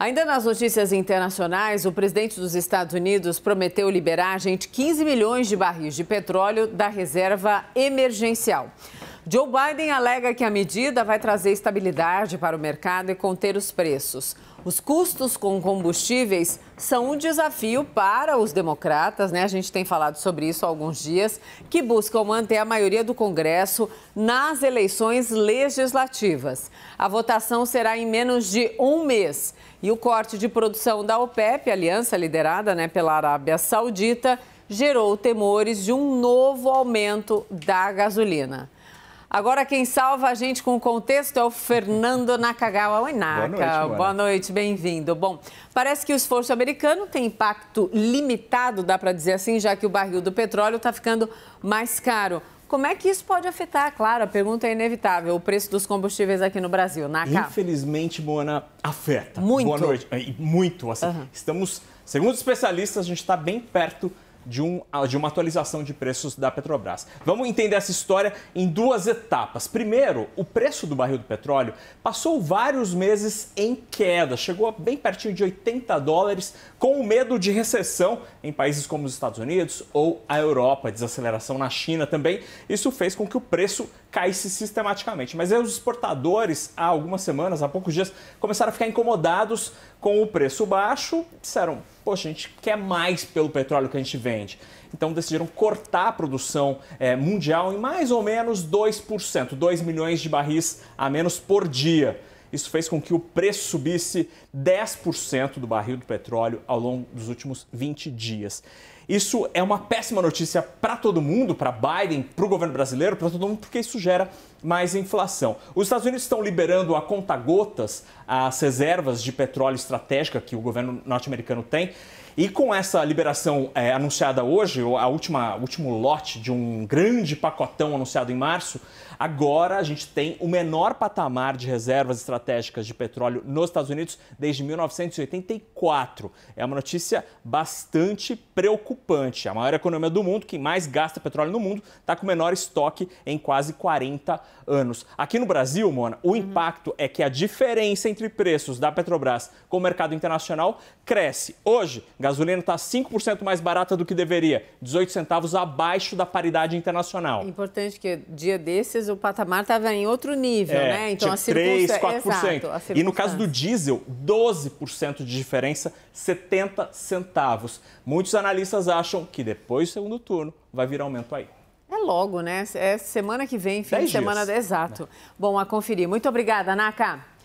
Ainda nas notícias internacionais, o presidente dos Estados Unidos prometeu liberar, gente, 15 milhões de barris de petróleo da reserva emergencial. Joe Biden alega que a medida vai trazer estabilidade para o mercado e conter os preços. Os custos com combustíveis são um desafio para os democratas, né? A gente tem falado sobre isso há alguns dias, que buscam manter a maioria do Congresso nas eleições legislativas. A votação será em menos de um mês e o corte de produção da OPEP, aliança liderada né, pela Arábia Saudita, gerou temores de um novo aumento da gasolina. Agora quem salva a gente com o contexto é o Fernando Nakagawa Oinaka. Boa noite, Boa noite bem-vindo. Bom, parece que o esforço americano tem impacto limitado, dá para dizer assim, já que o barril do petróleo está ficando mais caro. Como é que isso pode afetar? Claro, a pergunta é inevitável. O preço dos combustíveis aqui no Brasil, na Infelizmente, Moana, afeta. Muito. Boa noite. Muito. Assim, uhum. Estamos, segundo especialistas, a gente está bem perto de, um, de uma atualização de preços da Petrobras. Vamos entender essa história em duas etapas. Primeiro, o preço do barril do petróleo passou vários meses em queda, chegou bem pertinho de 80 dólares, com o medo de recessão em países como os Estados Unidos ou a Europa, desaceleração na China também. Isso fez com que o preço caísse sistematicamente. Mas aí os exportadores, há algumas semanas, há poucos dias, começaram a ficar incomodados com o preço baixo, disseram poxa, a gente quer mais pelo petróleo que a gente vende. Então decidiram cortar a produção é, mundial em mais ou menos 2%, 2 milhões de barris a menos por dia. Isso fez com que o preço subisse 10% do barril do petróleo ao longo dos últimos 20 dias. Isso é uma péssima notícia para todo mundo, para Biden, para o governo brasileiro, para todo mundo, porque isso gera mais inflação. Os Estados Unidos estão liberando a conta-gotas as reservas de petróleo estratégica que o governo norte-americano tem. E com essa liberação é, anunciada hoje, a última último lote de um grande pacotão anunciado em março, agora a gente tem o menor patamar de reservas estratégicas de petróleo nos Estados Unidos desde 1984. É uma notícia bastante preocupante preocupante. A maior economia do mundo, que mais gasta petróleo no mundo, está com o menor estoque em quase 40 anos. Aqui no Brasil, Mona, o uhum. impacto é que a diferença entre preços da Petrobras com o mercado internacional cresce. Hoje, gasolina está 5% mais barata do que deveria, 18 centavos abaixo da paridade internacional. Importante que dia desses o patamar estava em outro nível, é, né? Então, tipo, a 3, 4%. Exato, a e no caso do diesel, 12% de diferença, 70 centavos. Muitos analistas acham que depois do segundo turno vai vir aumento aí. É logo, né? É semana que vem, fim Dez de semana. Dias. Exato. Bom, a conferir. Muito obrigada, Naka.